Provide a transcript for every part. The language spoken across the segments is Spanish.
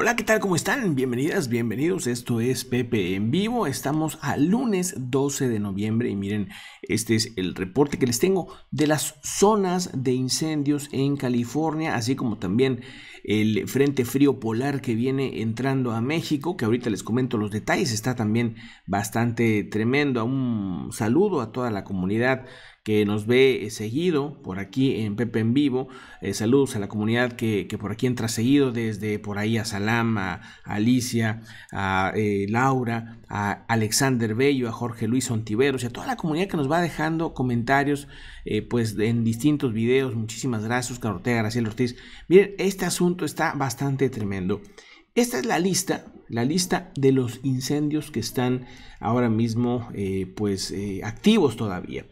Hola, ¿qué tal? ¿Cómo están? Bienvenidas, bienvenidos. Esto es Pepe en vivo. Estamos a lunes 12 de noviembre y miren, este es el reporte que les tengo de las zonas de incendios en California, así como también el Frente Frío Polar que viene entrando a México, que ahorita les comento los detalles. Está también bastante tremendo. Un saludo a toda la comunidad que nos ve eh, seguido por aquí en Pepe en Vivo. Eh, saludos a la comunidad que, por aquí entra seguido, desde por ahí a Salam, a, Alicia, a eh, Laura, a Alexander Bello, a Jorge Luis Ontiveros y a toda la comunidad que nos va dejando comentarios pues en distintos videos. Muchísimas gracias, Oscar Ortega, Graciela Ortiz. Miren, este asunto está bastante tremendo. Esta es la lista, la lista de los incendios que están ahora mismo pues activos todavía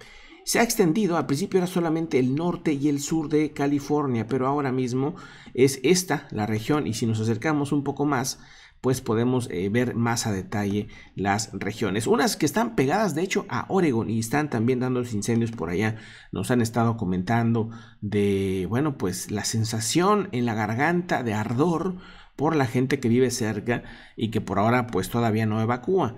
se ha extendido, al principio era solamente el norte y el sur de California, pero ahora mismo es esta la región y si nos acercamos un poco más, pues podemos eh, ver más a detalle las regiones. Unas que están pegadas de hecho a Oregon y están también dando los incendios por allá. Nos han estado comentando de, bueno, pues la sensación en la garganta de ardor por la gente que vive cerca y que por ahora pues todavía no evacúa.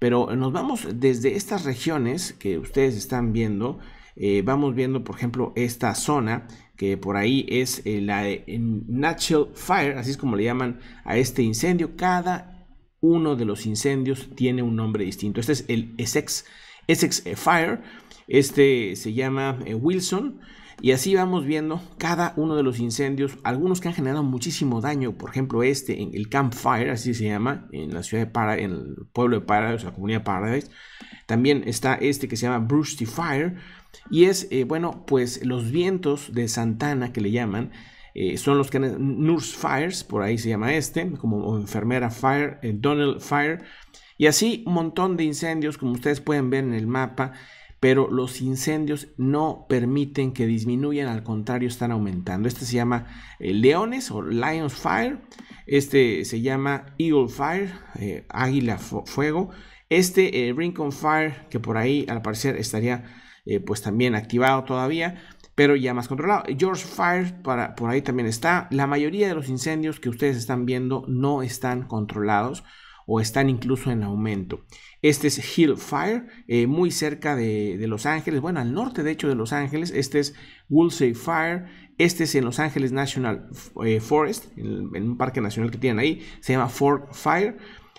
Pero nos vamos desde estas regiones que ustedes están viendo, eh, vamos viendo por ejemplo esta zona que por ahí es eh, la de Natural Fire, así es como le llaman a este incendio. Cada uno de los incendios tiene un nombre distinto. Este es el Essex, Essex Fire este se llama eh, Wilson. Y así vamos viendo cada uno de los incendios, algunos que han generado muchísimo daño, por ejemplo este, en el Campfire, así se llama, en la ciudad de Para, en el pueblo de Paradise, la comunidad de Paradise. También está este que se llama Brusty Fire, y es, eh, bueno, pues los vientos de Santana que le llaman, eh, son los que han, Nurse Fires, por ahí se llama este, como enfermera Fire, Donald Fire, y así un montón de incendios, como ustedes pueden ver en el mapa, pero los incendios no permiten que disminuyan, al contrario, están aumentando. Este se llama eh, Leones o Lions Fire, este se llama Eagle Fire, eh, Águila Fuego, este eh, Rincon Fire, que por ahí al parecer estaría pues también activado todavía, pero ya más controlado. George Fire por ahí también está. La mayoría de los incendios que ustedes están viendo no están controlados o están incluso en aumento. Este es Hill Fire, eh, muy cerca de, Los Ángeles, bueno, al norte de hecho de Los Ángeles. Este es Woolsey Fire, este es en Los Ángeles National eh, Forest, en, un parque nacional que tienen ahí, se llama Fort Fire.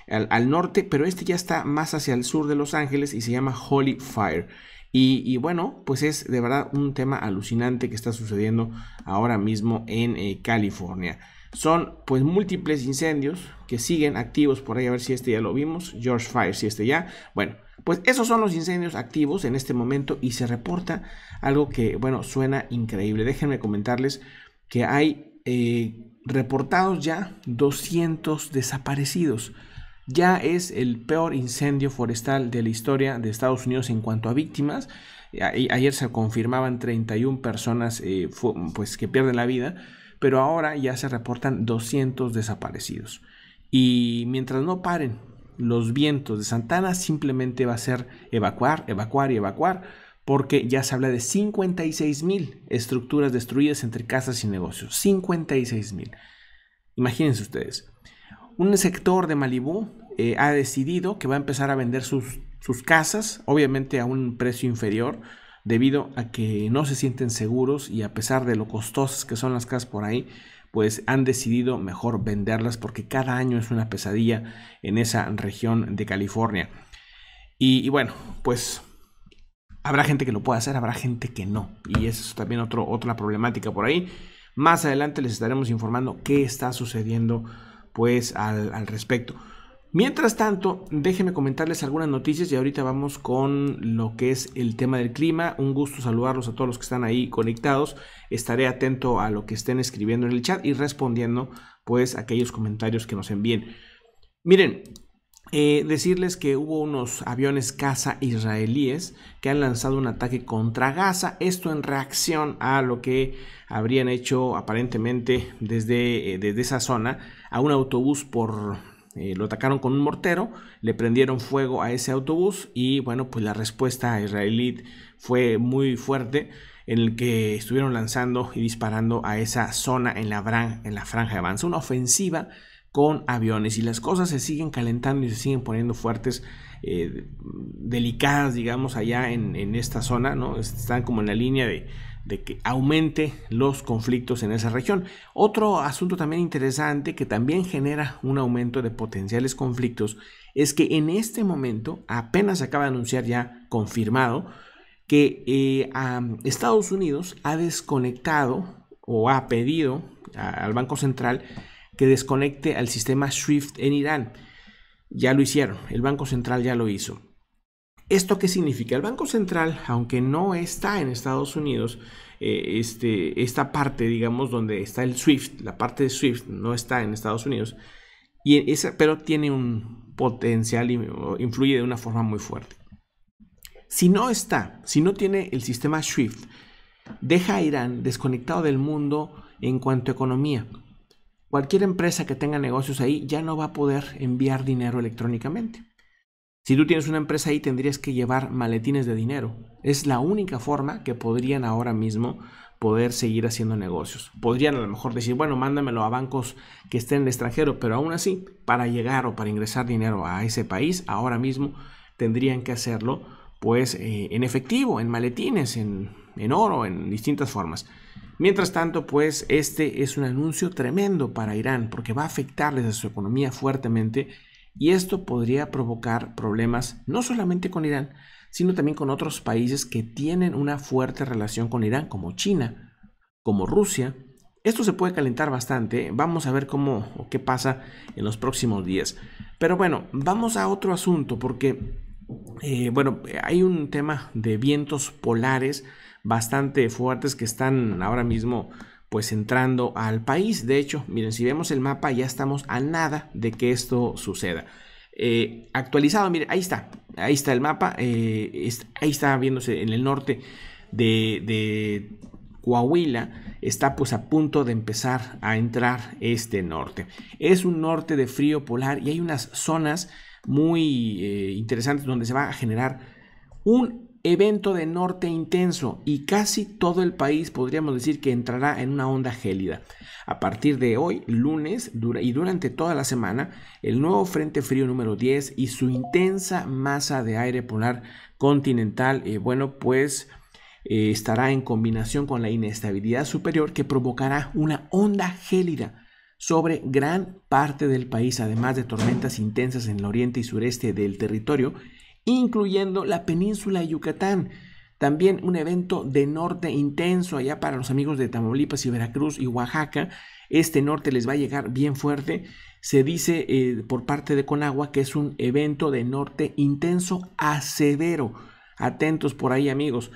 Al, norte, pero este ya está más hacia el sur de Los Ángeles y se llama Holy Fire. Y, bueno, pues es de verdad un tema alucinante que está sucediendo ahora mismo en eh, California. Son pues múltiples incendios que siguen activos por ahí, a ver si este ya lo vimos, George Fire, si este ya, bueno, pues esos son los incendios activos en este momento y se reporta algo que, bueno, suena increíble. Déjenme comentarles que hay eh, reportados ya 200 desaparecidos. Ya es el peor incendio forestal de la historia de Estados Unidos en cuanto a víctimas. Ayer se confirmaban 31 personas eh, pues, que pierden la vida pero ahora ya se reportan 200 desaparecidos. Y mientras no paren los vientos de Santana, simplemente va a ser evacuar, evacuar y evacuar, porque ya se habla de 56 mil estructuras destruidas entre casas y negocios. 56 mil. Imagínense ustedes. Un sector de Malibú eh, ha decidido que va a empezar a vender sus, sus casas, obviamente a un precio inferior, debido a que no se sienten seguros y a pesar de lo costosas que son las casas por ahí, pues han decidido mejor venderlas porque cada año es una pesadilla en esa región de California. Y, bueno, pues habrá gente que lo pueda hacer, habrá gente que no. Y eso es también otro, otra problemática por ahí. Más adelante les estaremos informando qué está sucediendo pues al respecto. Mientras tanto, déjenme comentarles algunas noticias y ahorita vamos con lo que es el tema del clima. Un gusto saludarlos a todos los que están ahí conectados. Estaré atento a lo que estén escribiendo en el chat y respondiendo pues aquellos comentarios que nos envíen. Miren, eh, decirles que hubo unos aviones caza israelíes que han lanzado un ataque contra Gaza, esto en reacción a lo que habrían hecho aparentemente desde, eh, desde esa zona a un autobús por eh, lo atacaron con un mortero, le prendieron fuego a ese autobús y bueno, pues la respuesta israelí fue muy fuerte en el que estuvieron lanzando y disparando a esa zona en la, en la franja de avance, una ofensiva con aviones y las cosas se siguen calentando y se siguen poniendo fuertes, eh, delicadas, digamos, allá en, en esta zona, ¿no? Están como en la línea de, de que aumente los conflictos en esa región. Otro asunto también interesante que también genera un aumento de potenciales conflictos es que en este momento apenas acaba de anunciar ya confirmado que eh, Estados Unidos ha desconectado o ha pedido al Banco Central que desconecte al sistema SWIFT en Irán. Ya lo hicieron, el Banco Central ya lo hizo. ¿Esto qué significa? El Banco Central, aunque no está en Estados Unidos, eh, este, esta parte, digamos, donde está el SWIFT, la parte de SWIFT no está en Estados Unidos, y pero tiene un potencial, influye de una forma muy fuerte. Si no está, si no tiene el sistema SWIFT, deja a Irán desconectado del mundo en cuanto a economía. Cualquier empresa que tenga negocios ahí ya no va a poder enviar dinero electrónicamente. Si tú tienes una empresa ahí, tendrías que llevar maletines de dinero. Es la única forma que podrían ahora mismo poder seguir haciendo negocios. Podrían a lo mejor decir, bueno, mándamelo a bancos que estén en el extranjero, pero aún así, para llegar o para ingresar dinero a ese país, ahora mismo tendrían que hacerlo pues eh, en efectivo, en maletines, en, en oro, en distintas formas. Mientras tanto, pues este es un anuncio tremendo para Irán porque va a afectarles a su economía fuertemente y esto podría provocar problemas no solamente con Irán, sino también con otros países que tienen una fuerte relación con Irán, como China, como Rusia. Esto se puede calentar bastante, vamos a ver cómo o qué pasa en los próximos días. Pero bueno, vamos a otro asunto porque, eh, bueno, hay un tema de vientos polares bastante fuertes que están ahora mismo pues entrando al país. De hecho, miren, si vemos el mapa ya estamos a nada de que esto suceda. Eh, actualizado, miren, ahí está, ahí está el mapa, eh, ahí está viéndose en el norte de, Coahuila está pues a punto de empezar a entrar este norte. Es un norte de frío polar y hay unas zonas muy eh, interesantes donde se va a generar un evento de norte intenso y casi todo el país podríamos decir que entrará en una onda gélida. A partir de hoy, lunes y durante toda la semana, el nuevo Frente Frío número 10 y su intensa masa de aire polar continental, eh, bueno, pues eh, estará en combinación con la inestabilidad superior que provocará una onda gélida sobre gran parte del país, además de tormentas intensas en el oriente y sureste del territorio incluyendo la península de Yucatán. También un evento de norte intenso allá para los amigos de Tamaulipas y Veracruz y Oaxaca. Este norte les va a llegar bien fuerte. Se dice eh, por parte de Conagua que es un evento de norte intenso a severo. Atentos por ahí amigos.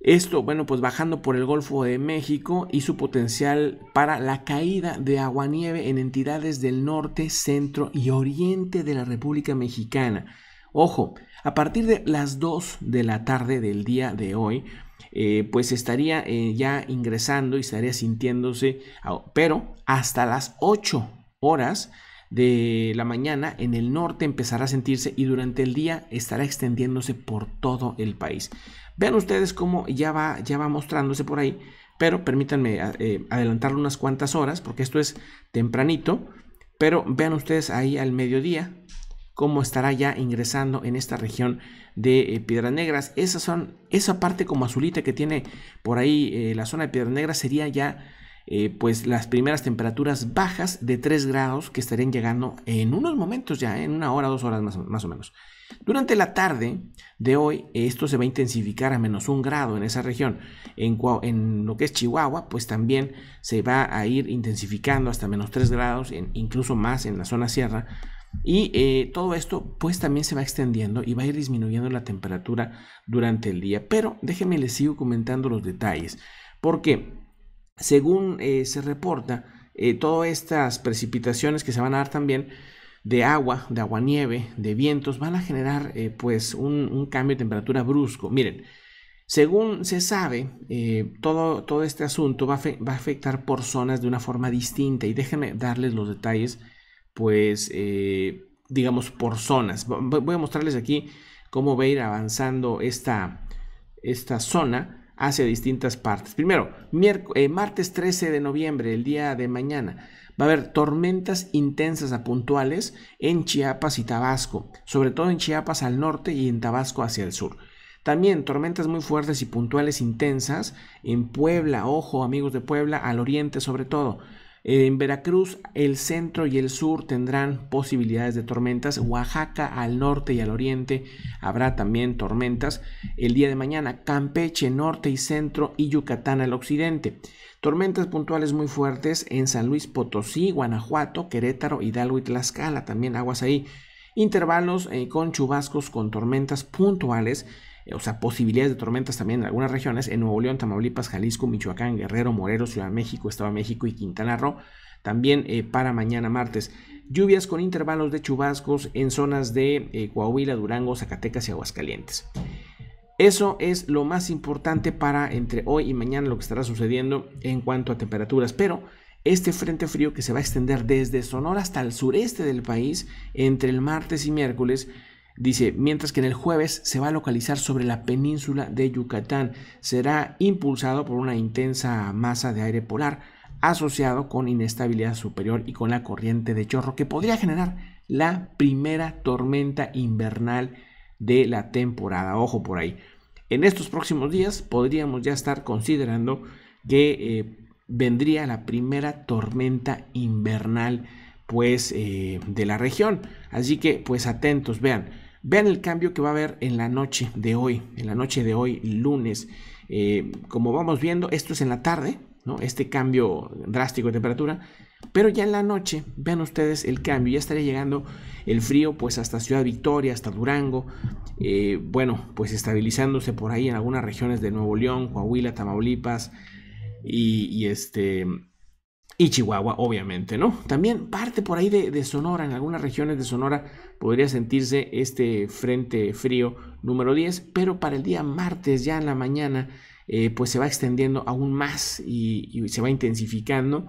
Esto, bueno, pues bajando por el Golfo de México y su potencial para la caída de aguanieve en entidades del norte, centro y oriente de la República Mexicana. Ojo, a partir de las 2 de la tarde del día de hoy, eh, pues estaría eh, ya ingresando y estaría sintiéndose, ah, pero hasta las 8 horas de la mañana en el norte empezará a sentirse y durante el día estará extendiéndose por todo el país. Vean ustedes cómo ya va, ya va mostrándose por ahí, pero permítanme ah, eh, adelantarlo unas cuantas horas porque esto es tempranito, pero vean ustedes ahí al mediodía cómo estará ya ingresando en esta región de eh, Piedras Negras. Esas son, esa parte como azulita que tiene por ahí eh, la zona de Piedras Negras sería ya eh, pues las primeras temperaturas bajas de 3 grados que estarían llegando en unos momentos ya, en una hora, dos horas más, o menos. Durante la tarde de hoy, esto se va a intensificar a menos un grado en esa región. En, lo que es Chihuahua, pues también se va a ir intensificando hasta menos 3 grados, incluso más en la zona sierra y eh, todo esto pues también se va extendiendo y va a ir disminuyendo la temperatura durante el día. Pero déjenme les sigo comentando los detalles. Porque según eh, se reporta, eh, todas estas precipitaciones que se van a dar también de agua, de aguanieve, de vientos, van a generar pues un, cambio de temperatura brusco. Miren, según se sabe, todo, este asunto va a, va a, afectar por zonas de una forma distinta y déjenme darles los detalles pues, eh, digamos, por zonas. Voy a mostrarles aquí cómo va a ir avanzando esta, esta zona hacia distintas partes. Primero, eh, martes 13 de noviembre, el día de mañana, va a haber tormentas intensas a puntuales en Chiapas y Tabasco, sobre todo en Chiapas al norte y en Tabasco hacia el sur. También tormentas muy fuertes y puntuales intensas en Puebla, ojo amigos de Puebla, al oriente sobre todo. Eh, en Veracruz, el centro y el sur tendrán posibilidades de tormentas. Oaxaca, al norte y al oriente, habrá también tormentas. El día de mañana, Campeche, norte y centro y Yucatán al occidente. Tormentas puntuales muy fuertes en San Luis Potosí, Guanajuato, Querétaro, Hidalgo y Tlaxcala. También aguas ahí. Intervalos eh, con chubascos, con tormentas puntuales o sea, posibilidades de tormentas también en algunas regiones, en Nuevo León, Tamaulipas, Jalisco, Michoacán, Guerrero, Morero, Ciudad de México, Estado de México y Quintana Roo. También eh, para mañana martes, lluvias con intervalos de chubascos en zonas de eh, Coahuila, Durango, Zacatecas y Aguascalientes. Eso es lo más importante para entre hoy y mañana lo que estará sucediendo en cuanto a temperaturas, pero este frente frío que se va a extender desde Sonora hasta el sureste del país entre el martes y miércoles Dice, mientras que en el jueves se va a localizar sobre la península de Yucatán, será impulsado por una intensa masa de aire polar asociado con inestabilidad superior y con la corriente de chorro que podría generar la primera tormenta invernal de la temporada. Ojo por ahí. En estos próximos días podríamos ya estar considerando que eh, vendría la primera tormenta invernal pues eh, de la región. Así que pues atentos, vean, vean el cambio que va a haber en la noche de hoy, en la noche de hoy, lunes. Eh, como vamos viendo, esto es en la tarde, ¿no? Este cambio drástico de temperatura. Pero ya en la noche, vean ustedes el cambio, ya estaría llegando el frío pues hasta Ciudad Victoria, hasta Durango, eh, bueno, pues estabilizándose por ahí en algunas regiones de Nuevo León, Coahuila, Tamaulipas y este y Chihuahua, obviamente, ¿no? También parte por ahí de, Sonora, en algunas regiones de Sonora podría sentirse este frente frío número 10, pero para el día martes, ya en la mañana, eh, pues se va extendiendo aún más y, se va intensificando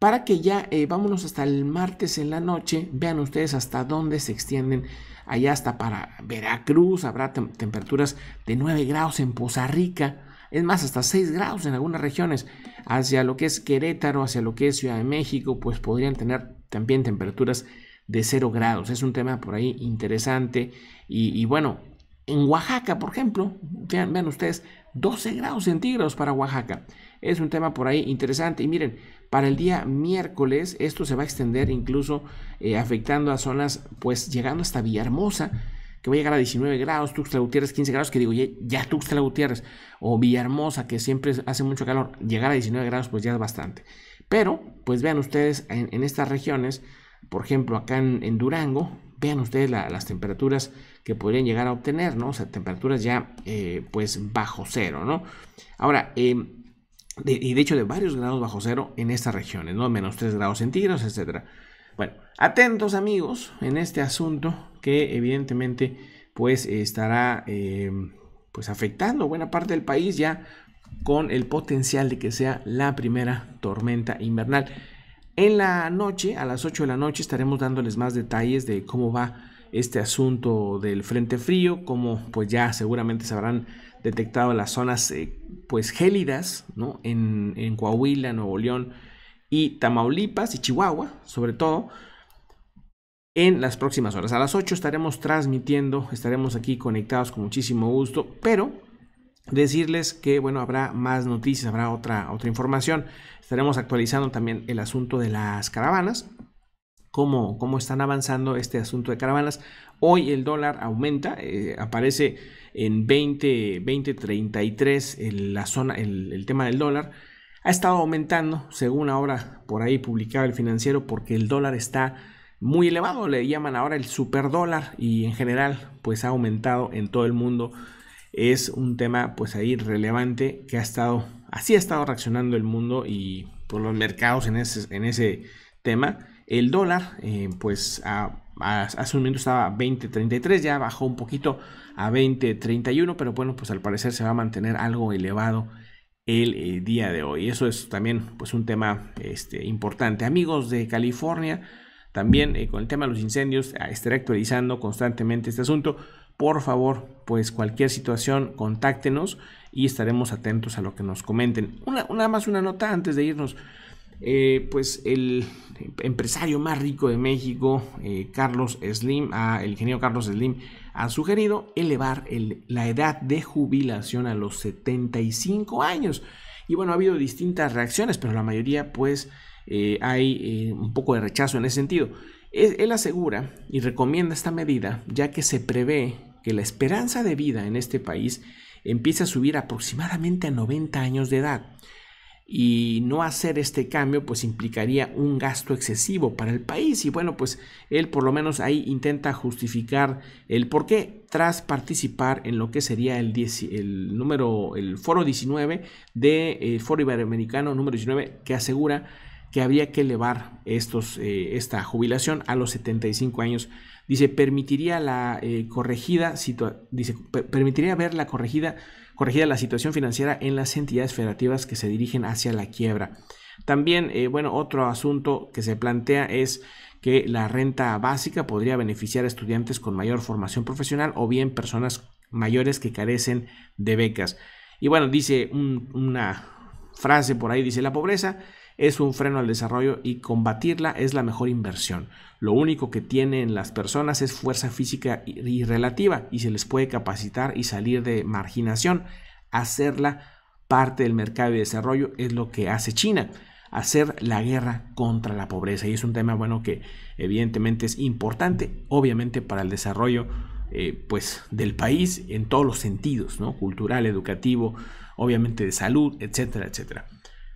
para que ya eh, vámonos hasta el martes en la noche, vean ustedes hasta dónde se extienden, allá hasta para Veracruz, habrá temperaturas de 9 grados en Poza Rica, es más, hasta 6 grados en algunas regiones. Hacia lo que es Querétaro, hacia lo que es Ciudad de México, pues podrían tener también temperaturas de 0 grados. Es un tema por ahí interesante. Y, bueno, en Oaxaca, por ejemplo, vean, ustedes, 12 grados centígrados para Oaxaca. Es un tema por ahí interesante. Y miren, para el día miércoles esto se va a extender incluso eh, afectando a zonas, pues llegando hasta Villahermosa que voy a llegar a 19 grados, Tuxtla Gutiérrez 15 grados, que digo, ya, Tuxla Tuxtla Gutiérrez o Villahermosa, que siempre hace mucho calor, llegar a 19 grados pues ya es bastante. Pero, pues vean ustedes en, estas regiones, por ejemplo acá en, Durango, vean ustedes las temperaturas que podrían llegar a obtener, ¿no? O sea, temperaturas ya eh, pues bajo cero, ¿no? Ahora, em, y de hecho de varios grados bajo cero en estas regiones, ¿no? Menos 3 grados centígrados, etcétera. Bueno, atentos amigos en este asunto que evidentemente pues estará em, pues afectando buena parte del país ya con el potencial de que sea la primera tormenta invernal. En la noche, a las 8 de la noche, estaremos dándoles más detalles de cómo va este asunto del frente frío, cómo pues ya seguramente se habrán detectado las zonas eh, pues gélidas, ¿no? En, en Coahuila, Nuevo León, y Tamaulipas y Chihuahua, sobre todo, en las próximas horas. A las 8 estaremos transmitiendo, estaremos aquí conectados con muchísimo gusto, pero decirles que, bueno, habrá más noticias, habrá otra, otra información. Estaremos actualizando también el asunto de las caravanas. Cómo, cómo están avanzando este asunto de caravanas. Hoy el dólar aumenta, eh, aparece en 20, en la zona, el tema del dólar ha estado aumentando, según ahora por ahí publicado el financiero, porque el dólar está muy elevado, le llaman ahora el superdólar y en general pues ha aumentado en todo el mundo. Es un tema pues ahí relevante que ha estado, así ha estado reaccionando el mundo y por pues, los mercados en ese, en ese tema. El dólar eh, pues hace un minuto estaba 20.33, ya bajó un poquito a 20.31, pero bueno pues al parecer se va a mantener algo elevado el eh, día de hoy. Eso es también pues, un tema este, importante. Amigos de California, también eh, con el tema de los incendios, estaré actualizando constantemente este asunto. Por favor, pues cualquier situación, contáctenos y estaremos atentos a lo que nos comenten. Una, una más una nota antes de irnos. Eh, pues el empresario más rico de México, eh, Carlos Slim, ah, el ingeniero Carlos Slim, ha sugerido elevar la edad de jubilación a los 75 años. Y bueno, ha habido distintas reacciones, pero la mayoría pues eh, hay un poco de rechazo en ese sentido. Él, él asegura y recomienda esta medida ya que se prevé que la esperanza de vida en este país empiece a subir aproximadamente a 90 años de edad y no hacer este cambio pues implicaría un gasto excesivo para el país y bueno pues él por lo menos ahí intenta justificar el por qué tras participar en lo que sería el, el número el foro 19 de eh, foro iberoamericano número 19 que asegura que habría que elevar estos, eh, esta jubilación a los 75 años Dice, permitiría la eh, corregida dice, permitiría ver la corregida, corregida la situación financiera en las entidades federativas que se dirigen hacia la quiebra. También, eh, bueno, otro asunto que se plantea es que la renta básica podría beneficiar a estudiantes con mayor formación profesional o bien personas mayores que carecen de becas. Y bueno, dice una frase por ahí, dice la pobreza es un freno al desarrollo y combatirla es la mejor inversión. Lo único que tienen las personas es fuerza física y relativa y se les puede capacitar y salir de marginación. Hacerla parte del mercado y desarrollo es lo que hace China hacer la guerra contra la pobreza. Y es un tema, bueno, que evidentemente es importante, obviamente, para el desarrollo eh, pues, del país en todos los sentidos, ¿no? Cultural, educativo, obviamente de salud, etcétera, etcétera.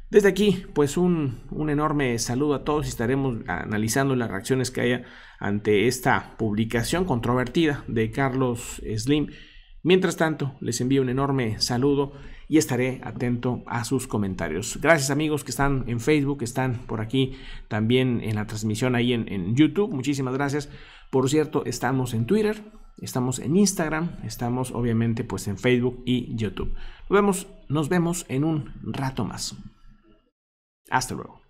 Desde aquí, pues un, enorme saludo a todos y estaremos analizando las reacciones que haya ante esta publicación controvertida de Carlos Slim. Mientras tanto, les envío un enorme saludo y estaré atento a sus comentarios. Gracias amigos que están en Facebook, que están por aquí también en la transmisión ahí en, YouTube. Muchísimas gracias. Por cierto, estamos en Twitter, estamos en Instagram, estamos obviamente pues en Facebook y YouTube. Nos vemos, nos vemos en un rato más. Astero.